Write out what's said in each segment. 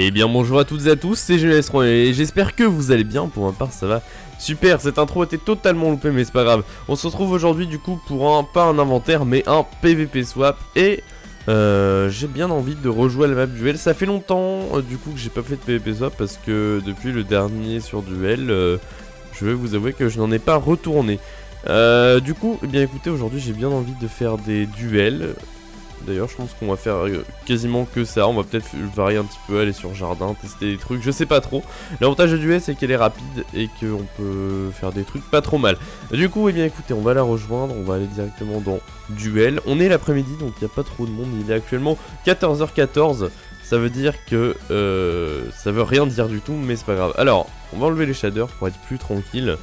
Et eh bien bonjour à toutes et à tous, c'est GLS et j'espère que vous allez bien, pour ma part ça va super, cette intro était totalement loupée mais c'est pas grave. On se retrouve aujourd'hui du coup pour un, pas un inventaire mais un PVP swap et euh, j'ai bien envie de rejouer la map duel. Ça fait longtemps euh, du coup que j'ai pas fait de PVP swap parce que depuis le dernier sur duel, euh, je vais vous avouer que je n'en ai pas retourné. du coup, eh bien écoutez, aujourd'hui j'ai bien envie de faire des duels, D'ailleurs, je pense qu'on va faire euh, quasiment que ça. On va peut-être varier un petit peu, aller sur jardin, tester des trucs, je sais pas trop. L'avantage du S, c'est qu'elle est rapide et qu'on peut faire des trucs pas trop mal. Du coup, eh bien écoutez, on va la rejoindre, on va aller directement dans duel. On est l'après-midi, donc il n'y a pas trop de monde. Il est actuellement 14h14. Ça veut dire que euh, ça veut rien dire du tout, mais c'est pas grave. Alors, on va enlever les shaders pour être plus tranquille.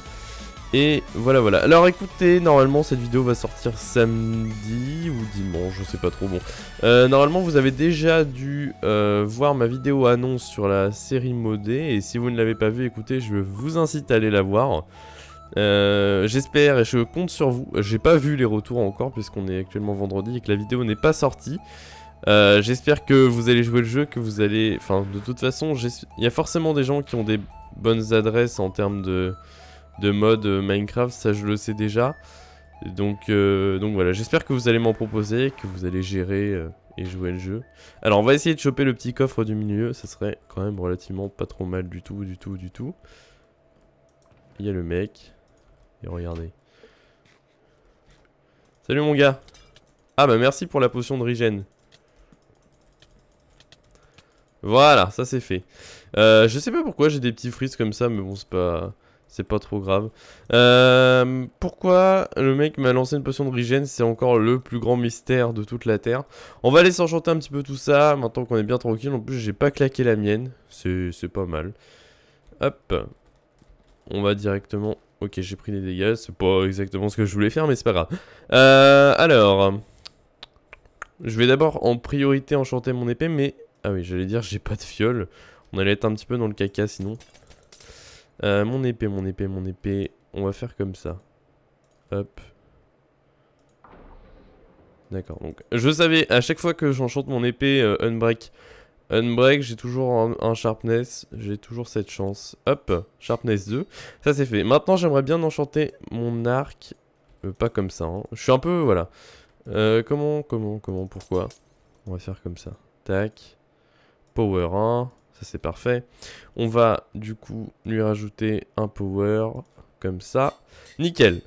Et voilà, voilà. Alors écoutez, normalement cette vidéo va sortir samedi ou dimanche, je sais pas trop. Bon, euh, normalement vous avez déjà dû euh, voir ma vidéo annonce sur la série modée. Et si vous ne l'avez pas vue, écoutez, je vous incite à aller la voir. Euh, j'espère et je compte sur vous. J'ai pas vu les retours encore puisqu'on est actuellement vendredi et que la vidéo n'est pas sortie. j'espère que vous allez jouer le jeu, que vous allez... Enfin, de toute façon, il y a forcément des gens qui ont des bonnes adresses en termes de de mode euh, Minecraft, ça je le sais déjà. Donc, euh, donc voilà, j'espère que vous allez m'en proposer, que vous allez gérer euh, et jouer le jeu. Alors on va essayer de choper le petit coffre du milieu, ça serait quand même relativement pas trop mal du tout, du tout, du tout. Il y a le mec, et regardez. Salut mon gars Ah bah merci pour la potion de regen. Voilà, ça c'est fait. je sais pas pourquoi j'ai des petits frises comme ça, mais bon c'est pas... C'est pas trop grave. Euh, pourquoi le mec m'a lancé une potion de regen C'est encore le plus grand mystère de toute la Terre. On va aller s'enchanter un petit peu tout ça. Maintenant qu'on est bien tranquille. En plus, j'ai pas claqué la mienne. C'est pas mal. Hop. On va directement... Ok, j'ai pris des dégâts. C'est pas exactement ce que je voulais faire, mais c'est pas grave. Euh, alors... Je vais d'abord en priorité enchanter mon épée, mais... Ah oui, j'allais dire, j'ai pas de fiole. On allait être un petit peu dans le caca sinon. Euh, mon épée, mon épée, mon épée. On va faire comme ça. Hop. D'accord, donc je savais, à chaque fois que j'enchante mon épée euh, Unbreak, Unbreak, j'ai toujours un, Sharpness, j'ai toujours cette chance. Hop, Sharpness 2, ça c'est fait. Maintenant j'aimerais bien enchanter mon arc, euh, pas comme ça, hein. je suis un peu, voilà. comment, comment, comment, pourquoi On va faire comme ça. Tac, Power 1, ça c'est parfait. On va du coup lui rajouter un power, comme ça. Nickel.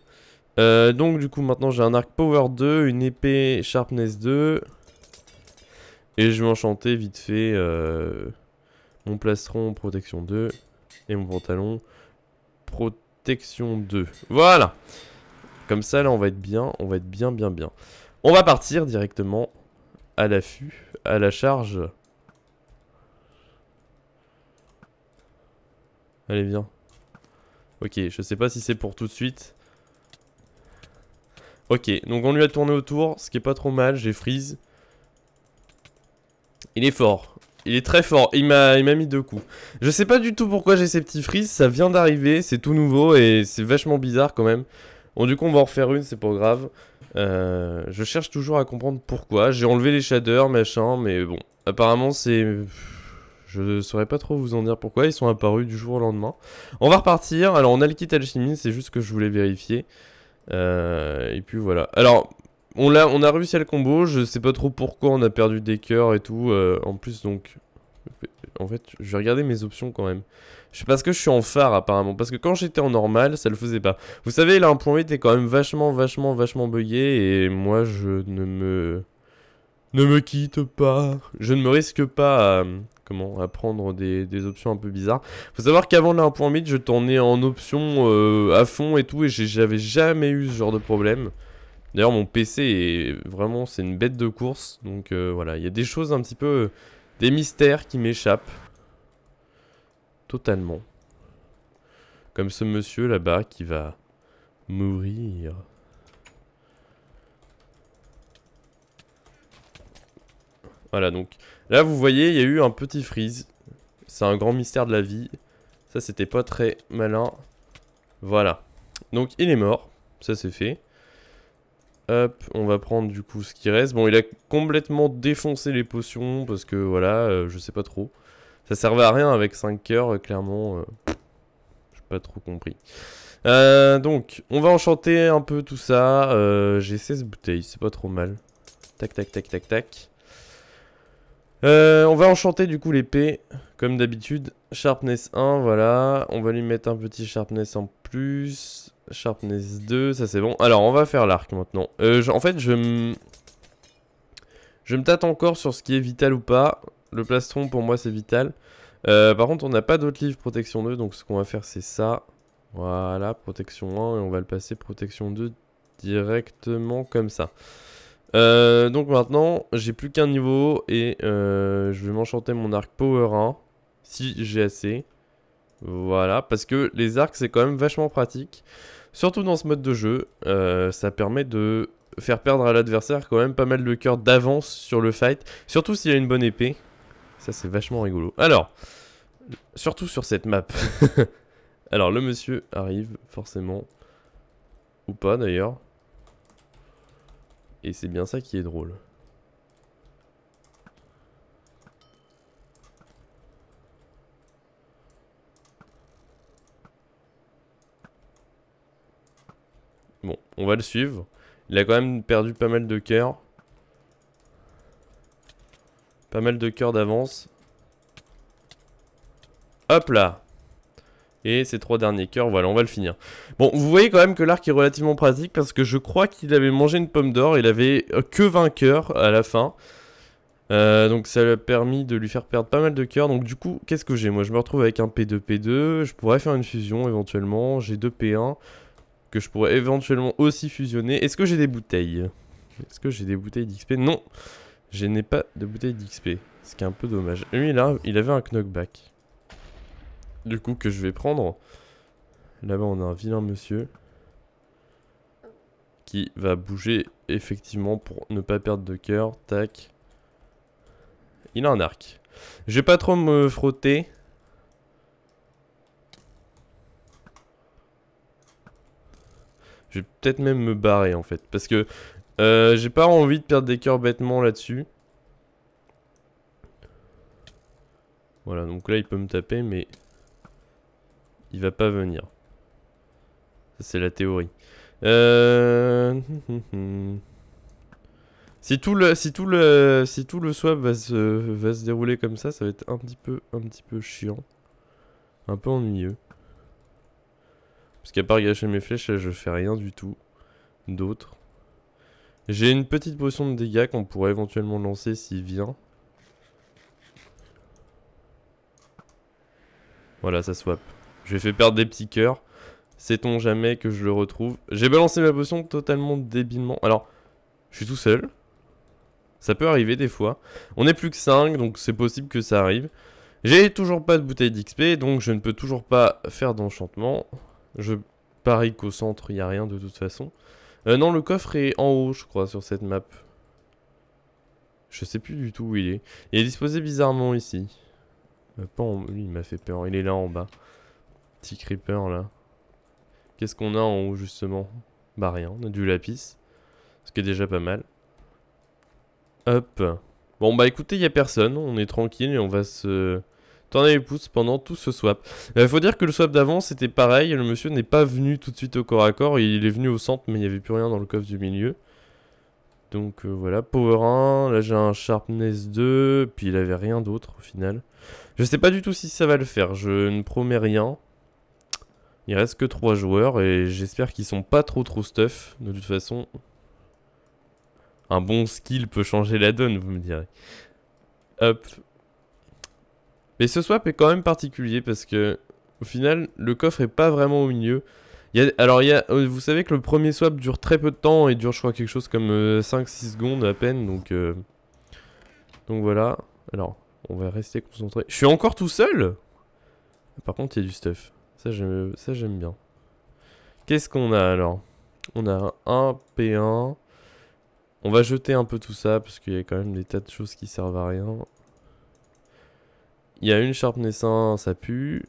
Euh, donc du coup maintenant j'ai un arc power 2, une épée sharpness 2. Et je vais enchanter vite fait euh, mon plastron protection 2 et mon pantalon protection 2. Voilà. Comme ça là on va être bien, on va être bien bien bien. On va partir directement à l'affût, à la charge Allez, viens. Ok, je sais pas si c'est pour tout de suite. Ok, donc on lui a tourné autour, ce qui est pas trop mal, j'ai freeze. Il est fort. Il est très fort, il m'a mis deux coups. Je sais pas du tout pourquoi j'ai ces petits freeze, ça vient d'arriver, c'est tout nouveau et c'est vachement bizarre quand même. Bon du coup on va en refaire une, c'est pas grave. Euh, je cherche toujours à comprendre pourquoi. J'ai enlevé les shaders, machin, mais bon. Apparemment c'est... Je ne saurais pas trop vous en dire pourquoi, ils sont apparus du jour au lendemain. On va repartir, alors on a le kit alchimie, c'est juste que je voulais vérifier. Euh, et puis voilà. Alors, on a, on a réussi à le combo, je sais pas trop pourquoi on a perdu des cœurs et tout. Euh, en plus, donc... En fait, je vais regarder mes options quand même. Je sais pas ce que je suis en phare apparemment, parce que quand j'étais en normal, ça le faisait pas. Vous savez, là, un point était quand même vachement, vachement, vachement bugué, et moi, je ne me... Ne me quitte pas. Je ne me risque pas à, comment à prendre des, options un peu bizarres. Faut savoir qu'avant la 1.8, je tournais en option euh, à fond et tout, et j'avais jamais eu ce genre de problème. D'ailleurs, mon PC est vraiment, c'est une bête de course, donc euh, voilà, il y a des choses un petit peu, euh, des mystères qui m'échappent totalement. Comme ce monsieur là-bas qui va mourir. Voilà, donc Là, vous voyez, il y a eu un petit freeze. C'est un grand mystère de la vie. Ça, c'était pas très malin. Voilà. Donc, il est mort. Ça, c'est fait. Hop, on va prendre du coup ce qui reste. Bon, il a complètement défoncé les potions parce que voilà, euh, je sais pas trop. Ça servait à rien avec 5 cœurs, euh, clairement. Euh, j'ai pas trop compris. donc, on va enchanter un peu tout ça. J'ai 16 bouteilles, c'est pas trop mal. Tac, tac, tac, tac, tac. Euh, on va enchanter du coup l'épée, comme d'habitude. Sharpness 1, voilà. On va lui mettre un petit sharpness en plus. Sharpness 2, ça c'est bon. Alors, on va faire l'arc maintenant. Euh, en fait, je me... Je me tâte encore sur ce qui est vital ou pas. Le plastron, pour moi, c'est vital. Euh, par contre, on n'a pas d'autre livre protection 2, donc ce qu'on va faire, c'est ça. Voilà, protection 1, et on va le passer protection 2 directement comme ça. Euh, donc maintenant, j'ai plus qu'un niveau et euh, je vais m'enchanter mon arc power 1 si j'ai assez. Voilà, parce que les arcs c'est quand même vachement pratique. Surtout dans ce mode de jeu, euh, ça permet de faire perdre à l'adversaire quand même pas mal de cœur d'avance sur le fight. Surtout s'il a une bonne épée. Ça c'est vachement rigolo. Alors, surtout sur cette map. Alors le monsieur arrive forcément. Ou pas d'ailleurs. Et c'est bien ça qui est drôle. Bon, on va le suivre. Il a quand même perdu pas mal de cœur. Pas mal de cœur d'avance. Hop là et ces trois derniers cœurs, voilà, on va le finir. Bon, vous voyez quand même que l'arc est relativement pratique parce que je crois qu'il avait mangé une pomme d'or, il avait euh, que 20 cœurs à la fin. Euh, donc ça lui a permis de lui faire perdre pas mal de cœurs. Donc du coup, qu'est-ce que j'ai Moi, je me retrouve avec un P2, P2. Je pourrais faire une fusion éventuellement. J'ai deux P1 que je pourrais éventuellement aussi fusionner. Est-ce que j'ai des bouteilles Est-ce que j'ai des bouteilles d'XP Non, je n'ai pas de bouteilles d'XP. Ce qui est un peu dommage. Lui, là, il avait un knockback. Du coup, que je vais prendre. Là-bas, on a un vilain monsieur. Qui va bouger, effectivement, pour ne pas perdre de cœur. Tac. Il a un arc. Je vais pas trop me frotter. Je vais peut-être même me barrer, en fait. Parce que euh, j'ai pas envie de perdre des cœurs bêtement là-dessus. Voilà, donc là, il peut me taper, mais il va pas venir. C'est la théorie. Euh, si tout le si tout le si tout le swap va se dérouler comme ça, ça va être un petit peu un petit peu chiant, un peu ennuyeux. Parce qu'à part gâcher mes flèches, je fais rien du tout d'autre. J'ai une petite potion de dégâts qu'on pourrait éventuellement lancer s'il vient. Voilà, ça swap. Je fait perdre des petits cœurs. Sait-on jamais que je le retrouve J'ai balancé ma potion totalement débilement. Alors, je suis tout seul. Ça peut arriver des fois. On est plus que 5, donc c'est possible que ça arrive. J'ai toujours pas de bouteille d'XP, donc je ne peux toujours pas faire d'enchantement. Je parie qu'au centre, il n'y a rien de toute façon. Euh, non, le coffre est en haut, je crois, sur cette map. Je sais plus du tout où il est. Il est disposé bizarrement ici. Euh, pas il m'a fait peur. Il est là en bas. Petit creeper là. Qu'est-ce qu'on a en haut justement Bah rien, on a du lapis. Ce qui est déjà pas mal. Hop. Bon bah écoutez, il a personne, on est tranquille et on va se tourner les pouces pendant tout ce swap. Il euh, faut dire que le swap d'avant c'était pareil, le monsieur n'est pas venu tout de suite au corps à corps, il est venu au centre mais il n'y avait plus rien dans le coffre du milieu. Donc euh, voilà, power 1, là j'ai un sharpness 2, puis il avait rien d'autre au final. Je sais pas du tout si ça va le faire, je ne promets rien. Il reste que 3 joueurs et j'espère qu'ils sont pas trop trop stuff. De toute façon, un bon skill peut changer la donne, vous me direz. Hop. Mais ce swap est quand même particulier parce que au final, le coffre est pas vraiment au milieu. alors, il y euh, vous savez que le premier swap dure très peu de temps et dure, je crois, quelque chose comme 5-6 euh, secondes à peine. Donc, euh, donc voilà. Alors, on va rester concentré. Je suis encore tout seul Par contre, il y a du stuff. Ça, j'aime bien. Qu'est-ce qu'on a alors On a un P1. On va jeter un peu tout ça parce qu'il y a quand même des tas de choses qui servent à rien. Il y a une Sharpness 1, ça pue.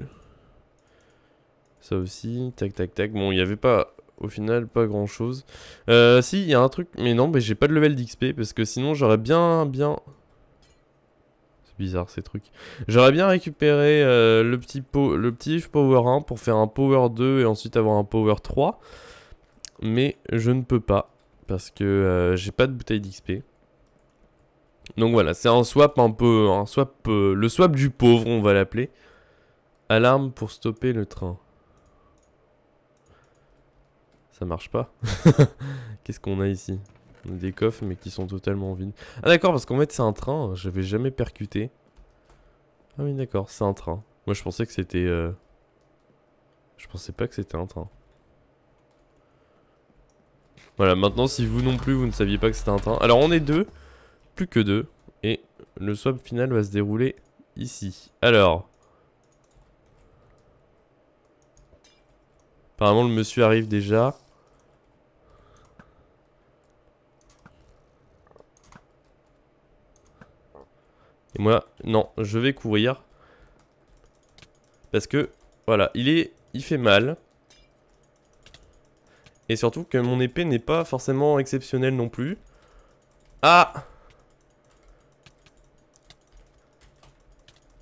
Ça aussi, tac tac tac. Bon, il n'y avait pas, au final, pas grand chose. Euh, si, il y a un truc, mais non, mais j'ai pas de level d'XP parce que sinon j'aurais bien, bien bizarre ces trucs. J'aurais bien récupéré euh, le, petit le petit Power 1 pour faire un Power 2 et ensuite avoir un Power 3. Mais je ne peux pas parce que euh, j'ai pas de bouteille d'XP. Donc voilà, c'est un swap un peu... Un swap, euh, le swap du pauvre, on va l'appeler. Alarme pour stopper le train. Ça marche pas. Qu'est-ce qu'on a ici des coffres mais qui sont totalement vides. Ah d'accord parce qu'en fait c'est un train, j'avais jamais percuté. Ah oui d'accord, c'est un train. Moi je pensais que c'était... Euh, je pensais pas que c'était un train. Voilà, maintenant si vous non plus vous ne saviez pas que c'était un train. Alors on est deux, plus que deux. Et le swap final va se dérouler ici. Alors... Apparemment le monsieur arrive déjà. Et moi, non, je vais courir. Parce que, voilà, il est, il fait mal. Et surtout que mon épée n'est pas forcément exceptionnelle non plus. Ah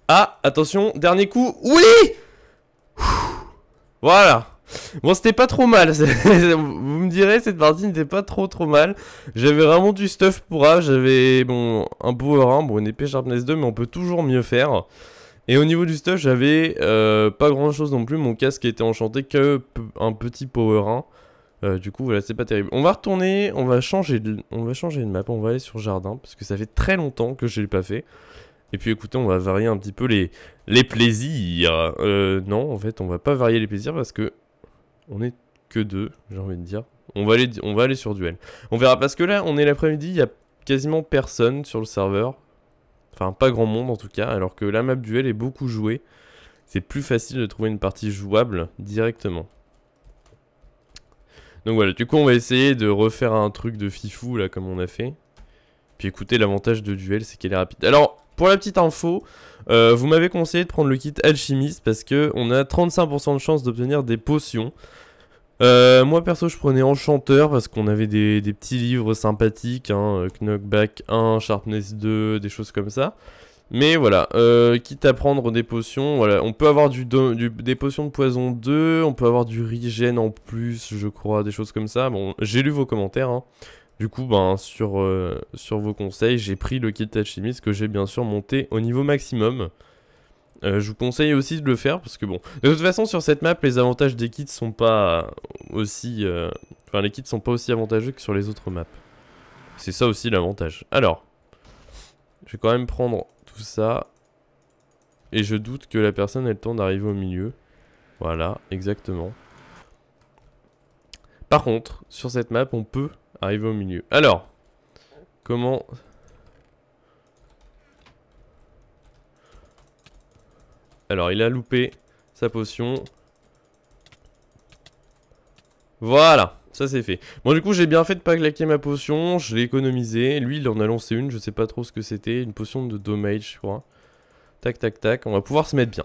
Ah, attention, dernier coup. Oui Voilà Bon, c'était pas trop mal. Vous me direz, cette partie n'était pas trop trop mal. J'avais vraiment du stuff pour A. J'avais bon, un power 1, bon, une épée sharpness 2, mais on peut toujours mieux faire. Et au niveau du stuff, j'avais euh, pas grand chose non plus. Mon casque était enchanté que un petit power 1. Euh, du coup, voilà, c'est pas terrible. On va retourner, on va changer de, on va changer de map, on va aller sur jardin, parce que ça fait très longtemps que je l'ai pas fait. Et puis écoutez, on va varier un petit peu les, les plaisirs. Euh, non, en fait, on va pas varier les plaisirs parce que on est que deux, j'ai envie de dire. On va, aller, on va aller sur duel. On verra parce que là, on est l'après-midi, il y a quasiment personne sur le serveur. Enfin, pas grand monde en tout cas, alors que la map duel est beaucoup jouée. C'est plus facile de trouver une partie jouable directement. Donc voilà, du coup on va essayer de refaire un truc de fifou là comme on a fait. Puis écoutez, l'avantage de duel c'est qu'elle est rapide. Alors, pour la petite info, euh, vous m'avez conseillé de prendre le kit alchimiste parce que on a 35% de chance d'obtenir des potions. Euh, moi perso je prenais enchanteur parce qu'on avait des, petits livres sympathiques, hein, euh, Knockback 1, Sharpness 2, des choses comme ça. Mais voilà, quitte à prendre des potions, voilà, on peut avoir du, des potions de poison 2, on peut avoir du regen en plus, je crois, des choses comme ça. Bon, j'ai lu vos commentaires, hein. Du coup, ben, sur, euh, sur vos conseils, j'ai pris le kit Tachimis, que j'ai bien sûr monté au niveau maximum. Euh, je vous conseille aussi de le faire parce que bon, de toute façon sur cette map les avantages des kits sont pas aussi, euh, enfin les kits sont pas aussi avantageux que sur les autres maps. C'est ça aussi l'avantage. Alors, je vais quand même prendre tout ça et je doute que la personne ait le temps d'arriver au milieu. Voilà, exactement. Par contre, sur cette map on peut Arrive au milieu. Alors, comment... Alors, il a loupé sa potion. Voilà, ça c'est fait. Bon du coup j'ai bien fait de pas claquer ma potion, je l'ai économisée. Lui il en a lancé une, je sais pas trop ce que c'était, une potion de damage je crois. Tac tac tac, on va pouvoir se mettre bien.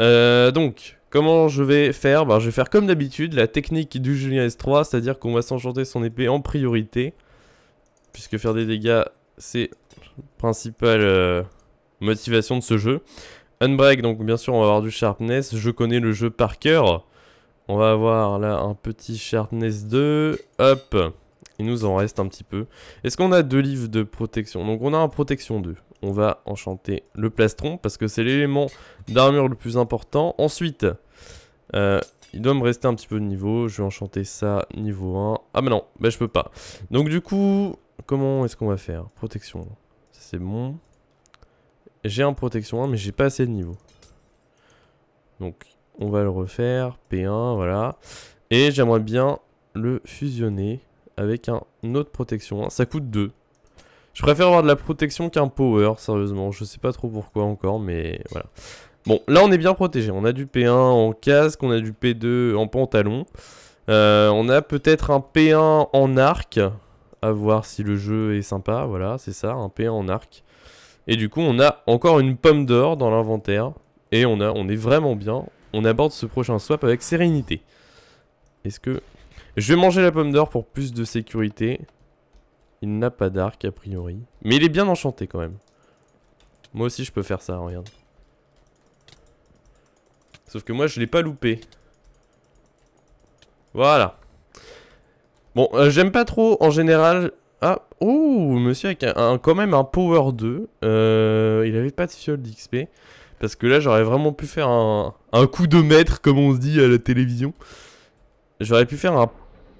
Euh, donc, comment je vais faire ben, Je vais faire comme d'habitude, la technique du Julien S3, c'est-à-dire qu'on va s'enchanter son épée en priorité. Puisque faire des dégâts, c'est la principale euh, motivation de ce jeu. Unbreak, donc bien sûr, on va avoir du Sharpness. Je connais le jeu par cœur. On va avoir là un petit Sharpness 2. Hop il nous en reste un petit peu. Est-ce qu'on a deux livres de protection Donc on a un protection 2 on va enchanter le plastron parce que c'est l'élément d'armure le plus important. Ensuite, euh, il doit me rester un petit peu de niveau. Je vais enchanter ça niveau 1. Ah mais non, bah je peux pas. Donc du coup, comment est-ce qu'on va faire Protection. c'est bon. J'ai un protection 1 mais j'ai pas assez de niveau. Donc on va le refaire. P1, voilà. Et j'aimerais bien le fusionner avec un autre protection 1. Ça coûte 2. Je préfère avoir de la protection qu'un power, sérieusement. Je sais pas trop pourquoi encore, mais voilà. Bon, là on est bien protégé. On a du P1 en casque, on a du P2 en pantalon. Euh, on a peut-être un P1 en arc. À voir si le jeu est sympa. Voilà, c'est ça, un P1 en arc. Et du coup, on a encore une pomme d'or dans l'inventaire. Et on, a, on est vraiment bien. On aborde ce prochain swap avec sérénité. Est-ce que... Je vais manger la pomme d'or pour plus de sécurité. Il n'a pas d'arc a priori. Mais il est bien enchanté quand même. Moi aussi je peux faire ça, regarde. Sauf que moi je l'ai pas loupé. Voilà. Bon, euh, j'aime pas trop en général. Ah, Ouh monsieur avec un, quand même un power 2. Euh, il avait pas de fiole d'XP. Parce que là, j'aurais vraiment pu faire un, un, coup de maître, comme on se dit à la télévision. J'aurais pu faire un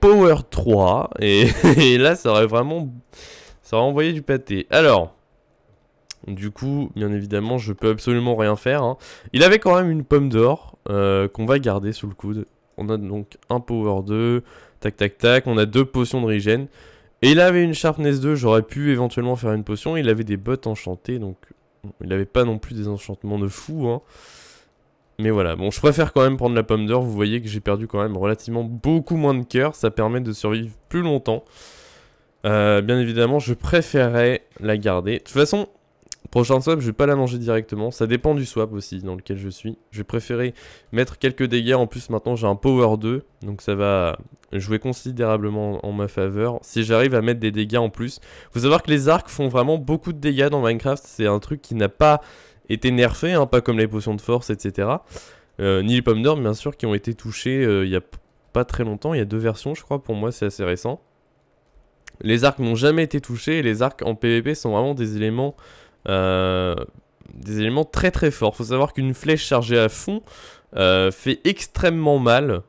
Power 3. Et, là, ça aurait vraiment. Ça aurait envoyé du pâté. Alors. Du coup, bien évidemment, je peux absolument rien faire. Hein. Il avait quand même une pomme d'or euh, qu'on va garder sous le coude. On a donc un Power 2, tac tac tac, on a deux potions de regen. Et il avait une Sharpness 2, j'aurais pu éventuellement faire une potion. Il avait des bottes enchantées, donc il n'avait pas non plus des enchantements de fou. Hein. Mais voilà, bon, je préfère quand même prendre la pomme d'or. Vous voyez que j'ai perdu quand même relativement beaucoup moins de cœur. Ça permet de survivre plus longtemps. Euh, bien évidemment, je préférerais la garder. De toute façon, prochain swap, je vais pas la manger directement. Ça dépend du swap aussi dans lequel je suis. Je vais préférer mettre quelques dégâts. En plus, maintenant, j'ai un power 2. Donc ça va jouer considérablement en ma faveur. Si j'arrive à mettre des dégâts en plus. Faut savoir que les arcs font vraiment beaucoup de dégâts dans Minecraft. C'est un truc qui n'a pas étaient nerfés, hein, pas comme les potions de force, etc. Euh, ni les pommes d'or, bien sûr, qui ont été touchées euh, il y a pas très longtemps. Il y a deux versions, je crois, pour moi, c'est assez récent. Les arcs n'ont jamais été touchés, les arcs en PvP sont vraiment des éléments euh, des éléments très très forts. Faut savoir qu'une flèche chargée à fond fait extrêmement mal.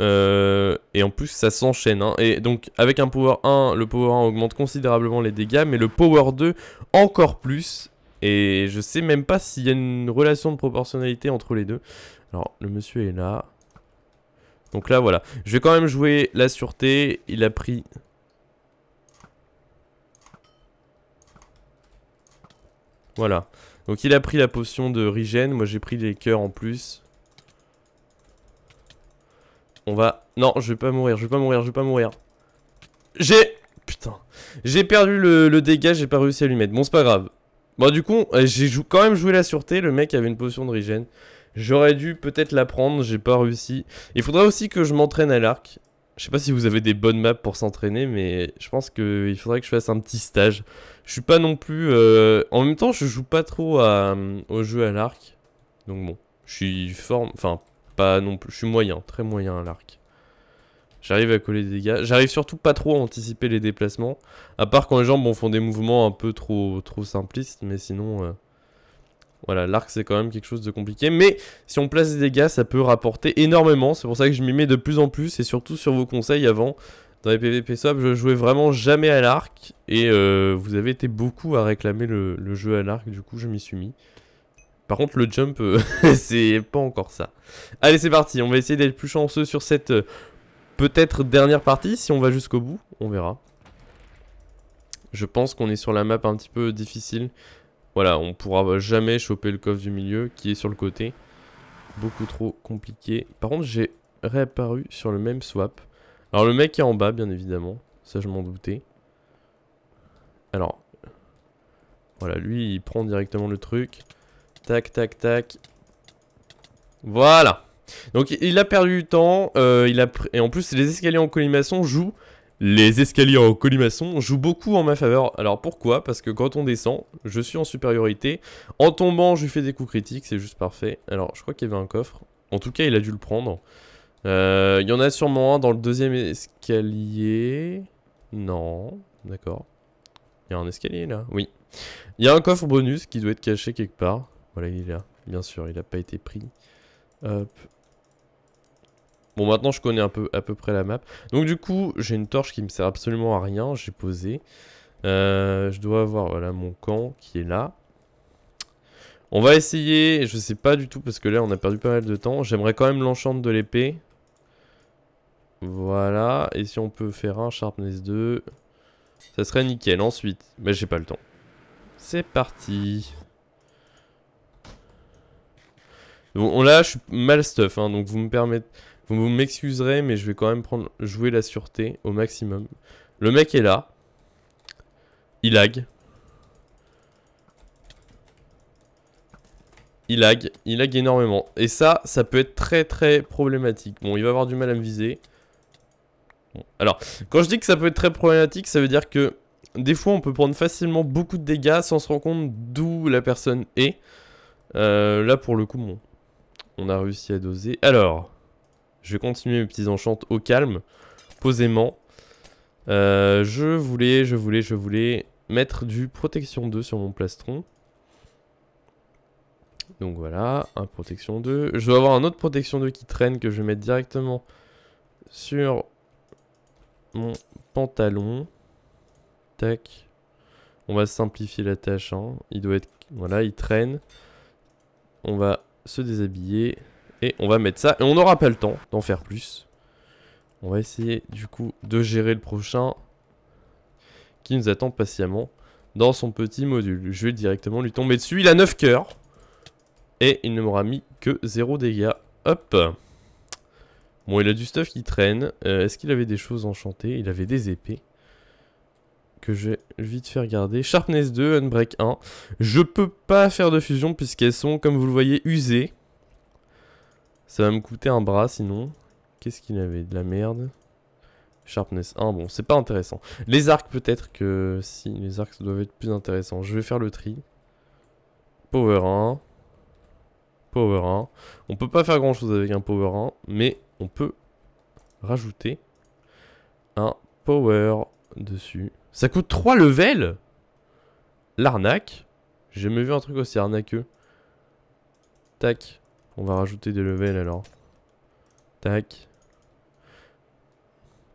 et en plus ça s'enchaîne. Hein. Et donc avec un power 1, le power 1 augmente considérablement les dégâts, mais le power 2 encore plus. Et je sais même pas s'il y a une relation de proportionnalité entre les deux. Alors, le monsieur est là. Donc là, voilà. Je vais quand même jouer la sûreté. Il a pris... Voilà. Donc il a pris la potion de rigène. Moi, j'ai pris les cœurs en plus. On va... Non, je vais pas mourir, je vais pas mourir, je vais pas mourir. J'ai... Putain. J'ai perdu le, le dégât, j'ai pas réussi à lui mettre. Bon, c'est pas grave. Bon, du coup, euh, j'ai quand même joué la sûreté. Le mec avait une potion de regen. J'aurais dû peut-être la prendre, j'ai pas réussi. Il faudrait aussi que je m'entraîne à l'arc. Je sais pas si vous avez des bonnes maps pour s'entraîner, mais je pense qu'il faudrait que je fasse un petit stage. Je suis pas non plus... Euh, en même temps, je joue pas trop euh, au jeu à l'arc. Donc bon, je suis forme... Enfin, pas non plus... Je suis moyen, très moyen à l'arc. J'arrive à coller des dégâts. J'arrive surtout pas trop à anticiper les déplacements. À part quand les jambes font des mouvements un peu trop, trop simplistes. Mais sinon... Euh, voilà, l'arc c'est quand même quelque chose de compliqué. Mais si on place des dégâts, ça peut rapporter énormément. C'est pour ça que je m'y mets de plus en plus. Et surtout sur vos conseils avant. Dans les PVP Swap, je jouais vraiment jamais à l'arc. Et euh, vous avez été beaucoup à réclamer le, jeu à l'arc. Du coup, je m'y suis mis. Par contre, le jump, euh, c'est pas encore ça. Allez, c'est parti. On va essayer d'être plus chanceux sur cette Peut-être dernière partie, si on va jusqu'au bout, on verra. Je pense qu'on est sur la map un petit peu difficile. Voilà, on pourra jamais choper le coffre du milieu qui est sur le côté. Beaucoup trop compliqué. Par contre, j'ai réapparu sur le même swap. Alors le mec est en bas, bien évidemment. Ça, je m'en doutais. Alors, voilà, lui, il prend directement le truc. Tac, tac, tac. Voilà donc il a perdu du temps, euh, il a et en plus les escaliers en colimaçon jouent, les escaliers en colimaçon jouent beaucoup en ma faveur. Alors pourquoi Parce que quand on descend, je suis en supériorité, en tombant je lui fais des coups critiques, c'est juste parfait. Alors je crois qu'il y avait un coffre, en tout cas il a dû le prendre. Euh, il y en a sûrement un dans le deuxième escalier, non, d'accord. Il y a un escalier là, oui. Il y a un coffre bonus qui doit être caché quelque part. Voilà, il est là. Bien sûr, il n'a pas été pris. Hop, Bon, maintenant, je connais un peu, à peu près la map. Donc, du coup, j'ai une torche qui me sert absolument à rien. J'ai posé. Euh, je dois avoir, voilà, mon camp qui est là. On va essayer, je sais pas du tout parce que là on a perdu pas mal de temps. J'aimerais quand même l'enchante de l'épée. Voilà, et si on peut faire un Sharpness 2, ça serait nickel. Ensuite, mais bah, j'ai pas le temps. C'est parti. Bon, là je suis mal stuff, hein, donc vous me permettez... Vous m'excuserez, mais je vais quand même prendre, jouer la sûreté au maximum. Le mec est là. Il lag. Il lag. Il lag énormément. Et ça, ça peut être très très problématique. Bon, il va avoir du mal à me viser. Alors, quand je dis que ça peut être très problématique, ça veut dire que des fois, on peut prendre facilement beaucoup de dégâts sans se rendre compte d'où la personne est. Euh, là, pour le coup, bon, on a réussi à doser. Alors... Je vais continuer mes petits enchantes au calme, posément. Euh, je voulais, je voulais, je voulais mettre du protection 2 sur mon plastron. Donc voilà, un protection 2. Je dois avoir un autre protection 2 qui traîne que je vais mettre directement sur mon pantalon. Tac. On va simplifier la tâche. Hein. Il doit être... Voilà, il traîne. On va se déshabiller. Et on va mettre ça. Et on n'aura pas le temps d'en faire plus. On va essayer du coup de gérer le prochain qui nous attend patiemment dans son petit module. Je vais directement lui tomber dessus. Il a 9 cœurs. Et il ne m'aura mis que 0 dégâts. Hop. Bon, il a du stuff qui traîne. Euh, est-ce qu'il avait des choses enchantées Il avait des épées. Que je vais vite faire garder. Sharpness 2, Unbreak 1. Je peux pas faire de fusion puisqu'elles sont, comme vous le voyez, usées. Ça va me coûter un bras sinon. Qu'est-ce qu'il avait De la merde. Sharpness 1, bon, c'est pas intéressant. Les arcs, peut-être que... Si, les arcs doivent être plus intéressants. Je vais faire le tri. Power 1. Power 1. On peut pas faire grand-chose avec un Power 1, mais on peut rajouter un Power dessus. Ça coûte 3 levels L'arnaque J'ai jamais vu un truc aussi arnaqueux. Tac. On va rajouter des levels alors. Tac.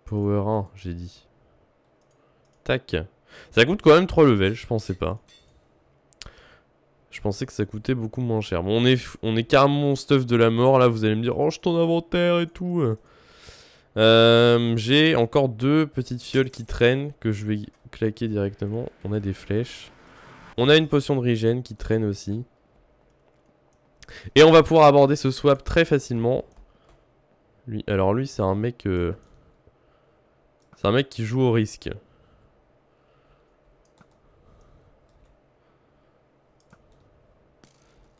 Power 1, j'ai dit. Tac. Ça coûte quand même 3 levels, je pensais pas. Je pensais que ça coûtait beaucoup moins cher. Bon, on est, on est carrément stuff de la mort, là. Vous allez me dire, range oh, ton inventaire et tout. Euh, j'ai encore deux petites fioles qui traînent, que je vais claquer directement. On a des flèches. On a une potion de regen qui traîne aussi. Et on va pouvoir aborder ce swap très facilement. Lui, alors lui, c'est un mec... Euh, c'est un mec qui joue au risque.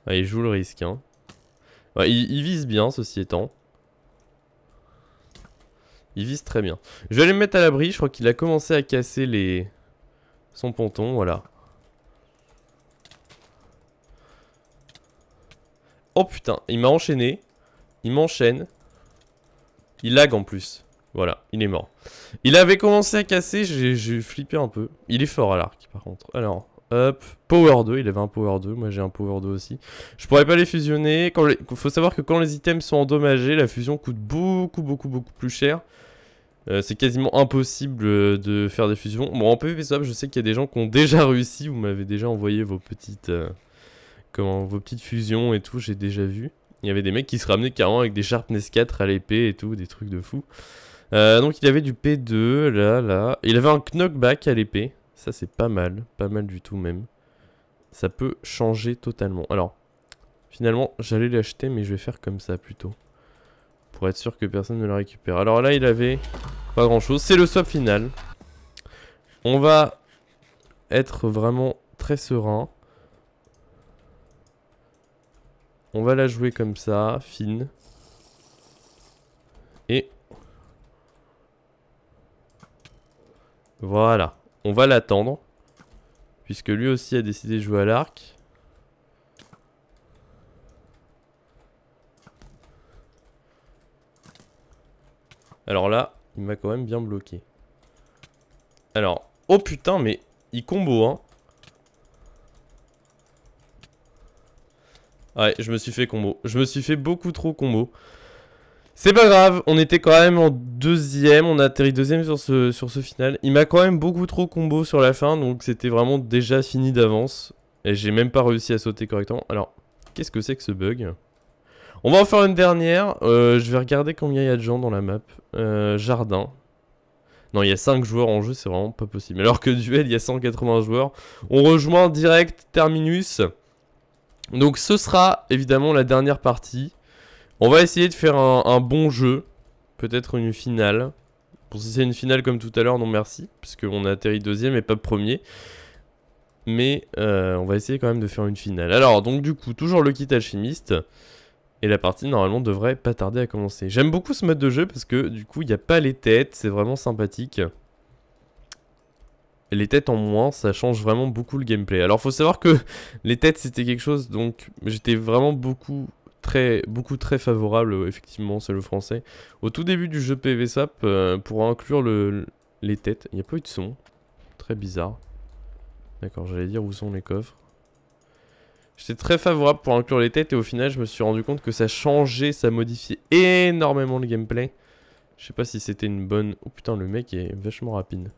il joue le risque. Hein. il, vise bien, ceci étant. Il vise très bien. Je vais aller me mettre à l'abri. Je crois qu'il a commencé à casser les... son ponton, voilà. Oh putain, il m'a enchaîné. Il m'enchaîne. Il lag en plus. Voilà, il est mort. Il avait commencé à casser, j'ai flippé un peu. Il est fort à l'arc par contre. Alors, hop, power 2, il avait un power 2, moi j'ai un power 2 aussi. Je pourrais pas les fusionner. Quand Faut savoir que quand les items sont endommagés, la fusion coûte beaucoup, beaucoup, beaucoup plus cher. Euh, c'est quasiment impossible euh, de faire des fusions. Bon, en PvP je sais qu'il y a des gens qui ont déjà réussi. Vous m'avez déjà envoyé vos petites... Euh, comment vos petites fusions et tout, j'ai déjà vu. Il y avait des mecs qui se ramenaient carrément avec des sharpness 4 à l'épée et tout, des trucs de fou. Euh, donc il avait du P2, là, là. Il avait un knockback à l'épée. Ça c'est pas mal, pas mal du tout même. Ça peut changer totalement. Alors, finalement, j'allais l'acheter mais je vais faire comme ça plutôt. Pour être sûr que personne ne la récupère. Alors là il avait pas grand chose. C'est le swap final. On va être vraiment très serein. On va la jouer comme ça, fine. Et... Voilà. On va l'attendre. Puisque lui aussi a décidé de jouer à l'arc. Alors là, il m'a quand même bien bloqué. Alors, oh putain, mais il combo, hein. Ouais, je me suis fait combo. Je me suis fait beaucoup trop combo. C'est pas grave, on était quand même en deuxième, on a atterri deuxième sur ce, sur ce final. Il m'a quand même beaucoup trop combo sur la fin, donc c'était vraiment déjà fini d'avance. Et j'ai même pas réussi à sauter correctement. Alors, qu'est-ce que c'est que ce bug On va en faire une dernière. Euh, je vais regarder combien il y a de gens dans la map. Euh, jardin. Non, il y a 5 joueurs en jeu, c'est vraiment pas possible. Alors que duel, il y a 180 joueurs. On rejoint direct Terminus. Donc ce sera évidemment la dernière partie. On va essayer de faire un, bon jeu. Peut-être une finale. Bon, si c'est une finale comme tout à l'heure, non merci. Puisqu'on a atterri deuxième et pas premier. Mais euh, on va essayer quand même de faire une finale. Alors, donc du coup, toujours le kit alchimiste. Et la partie, normalement, devrait pas tarder à commencer. J'aime beaucoup ce mode de jeu parce que, du coup, il n'y a pas les têtes. C'est vraiment sympathique les têtes en moins, ça change vraiment beaucoup le gameplay. Alors faut savoir que les têtes c'était quelque chose, donc j'étais vraiment beaucoup très, beaucoup très favorable, euh, effectivement, c'est le français. Au tout début du jeu PVSAP, euh, pour inclure le, les têtes, il n'y a pas eu de son. Très bizarre. D'accord, j'allais dire où sont les coffres. J'étais très favorable pour inclure les têtes et au final je me suis rendu compte que ça changeait, ça modifiait énormément le gameplay. Je sais pas si c'était une bonne... Oh putain, le mec est vachement rapide.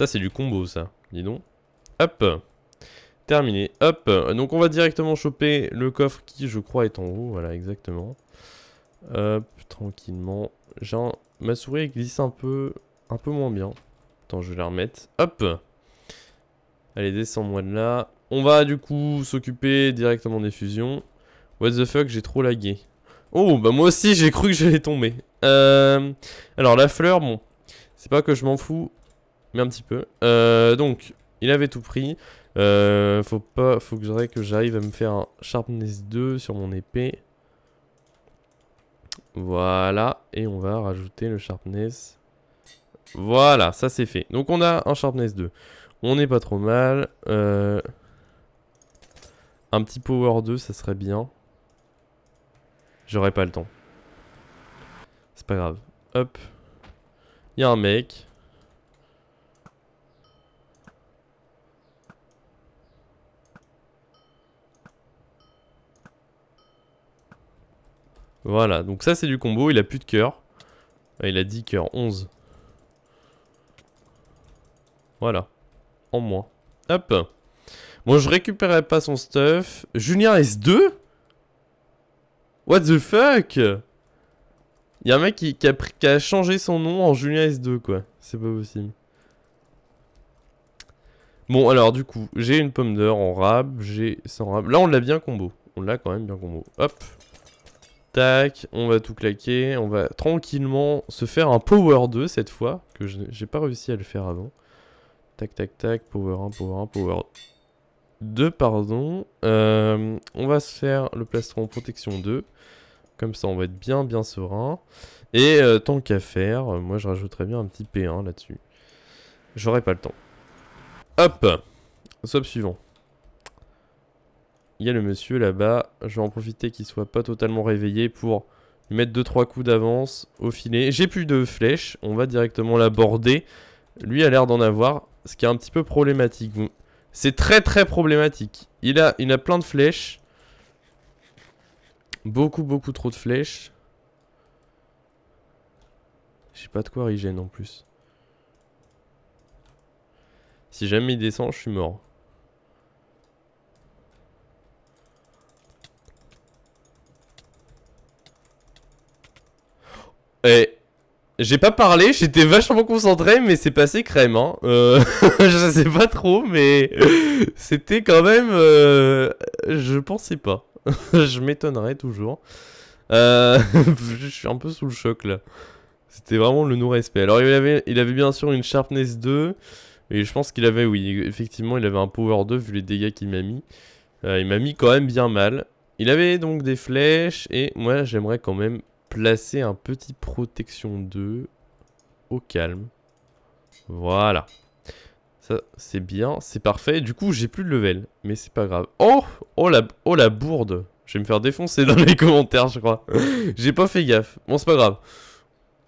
Ça, c'est du combo, ça. Dis donc. Hop. Terminé. Hop. Donc, on va directement choper le coffre qui, je crois, est en haut. Voilà, exactement. Hop, tranquillement. Ma souris glisse un peu... un peu moins bien. Attends, je vais la remettre. Hop Allez, descends-moi de là. On va, du coup, s'occuper directement des fusions. What the fuck, j'ai trop lagué. Oh, bah moi aussi, j'ai cru que j'allais tomber. Euh, alors, la fleur, bon... C'est pas que je m'en fous, mais un petit peu. Euh, donc, il avait tout pris. Euh, faut pas, faut que, j'arrive à me faire un sharpness 2 sur mon épée. Voilà, et on va rajouter le sharpness. Voilà, ça c'est fait. Donc on a un sharpness 2. On n'est pas trop mal. Euh, un petit power 2, ça serait bien. J'aurais pas le temps. C'est pas grave. Hop. Il y a un mec. Voilà, donc ça c'est du combo, il a plus de cœur. Ah, il a 10 cœurs, 11. Voilà. En moins. Hop. Bon, je récupérerai pas son stuff. Junior S2 What the fuck Y'a un mec qui, a changé son nom en Julien S2, quoi. C'est pas possible. Bon, alors, du coup, j'ai une pomme d'or en rab, j'ai sans rab. Là, on l'a bien combo. On l'a quand même bien combo. Hop Tac, on va tout claquer, on va tranquillement se faire un Power 2 cette fois, que j'ai pas réussi à le faire avant. Tac, tac, tac, Power 1, Power 1, Power 2, pardon. Euh, on va se faire le plastron Protection 2, comme ça on va être bien, bien serein. Et euh, tant qu'à faire, euh, moi je rajouterais bien un petit P1 là-dessus. J'aurai pas le temps. Hop Swap suivant il y a le monsieur là-bas. Je vais en profiter qu'il soit pas totalement réveillé pour lui mettre 2-3 coups d'avance au filet. J'ai plus de flèches, on va directement l'aborder. Lui a l'air d'en avoir, ce qui est un petit peu problématique. C'est très très problématique. Il a, il a plein de flèches. Beaucoup beaucoup trop de flèches. Je sais pas de quoi il gêne en plus. Si jamais il descend, je suis mort. Eh, j'ai pas parlé, j'étais vachement concentré, mais c'est passé crème. Hein. Euh, je sais pas trop, mais c'était quand même. Euh, je pensais pas. je m'étonnerais toujours. Euh, je suis un peu sous le choc là. C'était vraiment le non-respect. Alors, il avait, il avait bien sûr une Sharpness 2. Et je pense qu'il avait, oui, effectivement, il avait un Power 2 vu les dégâts qu'il m'a mis. il m'a mis quand même bien mal. Il avait donc des flèches. Et moi, j'aimerais quand même placer un petit protection 2 au calme. Voilà. Ça, c'est bien, c'est parfait. Du coup, j'ai plus de level, mais c'est pas grave. Oh Oh la, oh, la bourde Je vais me faire défoncer dans les commentaires, je crois. j'ai pas fait gaffe. Bon, c'est pas grave. De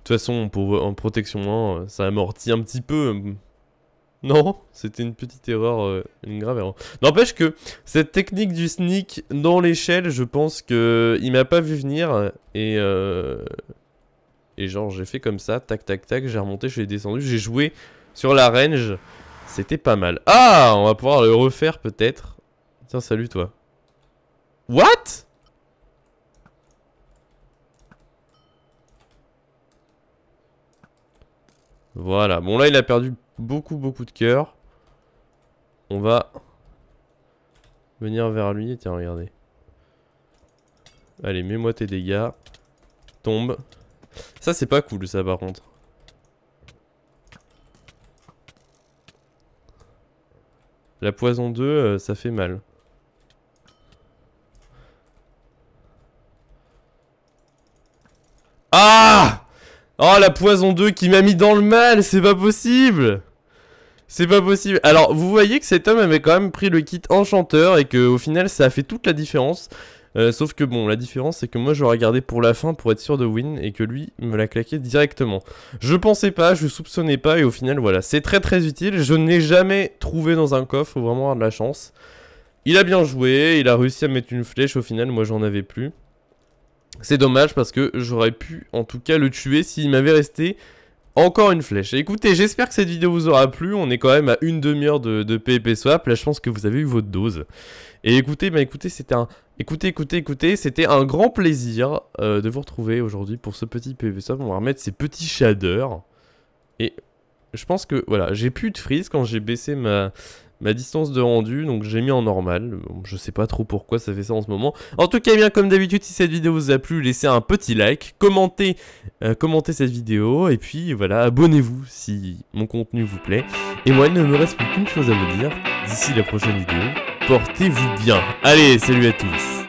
toute façon, pour, en protection 1, ça amortit un petit peu. Hum, Non, c'était une petite erreur, euh, une grave erreur. N'empêche que cette technique du sneak dans l'échelle, je pense que il m'a pas vu venir et euh, et genre j'ai fait comme ça, tac tac tac, j'ai remonté, je descendu, j'ai joué sur la range, c'était pas mal. Ah, on va pouvoir le refaire peut-être. Tiens, salut toi. What? Voilà. Bon, là, il a perdu beaucoup, beaucoup de cœur. On va venir vers lui. Tiens, regardez. Allez, mets-moi tes dégâts. Tombe. Ça, c'est pas cool, ça, par contre. La poison 2, euh, ça fait mal. Oh, la poison 2 qui m'a mis dans le mal, c'est pas possible c'est pas possible. Alors, vous voyez que cet homme avait quand même pris le kit enchanteur et que au final, ça a fait toute la différence. Euh, sauf que bon, la différence c'est que moi j'aurais gardé pour la fin pour être sûr de win et que lui me l'a claqué directement. Je pensais pas, je soupçonnais pas et au final voilà, c'est très très utile. Je n'ai jamais trouvé dans un coffre, faut vraiment avoir de la chance. Il a bien joué, il a réussi à mettre une flèche au final, moi j'en avais plus. C'est dommage parce que j'aurais pu en tout cas le tuer s'il m'avait resté encore une flèche. Écoutez, j'espère que cette vidéo vous aura plu. On est quand même à une demi-heure de, de PvP swap. Là, je pense que vous avez eu votre dose. Et écoutez, bah écoutez, c'était un... Écoutez, écoutez, écoutez, c'était un grand plaisir euh, de vous retrouver aujourd'hui pour ce petit PvP swap. On va remettre ces petits shaders. Et je pense que, voilà, j'ai plus de frise quand j'ai baissé ma, ma distance de rendu, donc j'ai mis en normal. Je sais pas trop pourquoi ça fait ça en ce moment. En tout cas, eh bien comme d'habitude, si cette vidéo vous a plu, laissez un petit like, commentez, euh, commentez cette vidéo, et puis voilà, abonnez-vous si mon contenu vous plaît. Et moi, il ne me reste plus qu'une chose à vous dire. D'ici la prochaine vidéo, portez-vous bien. Allez, salut à tous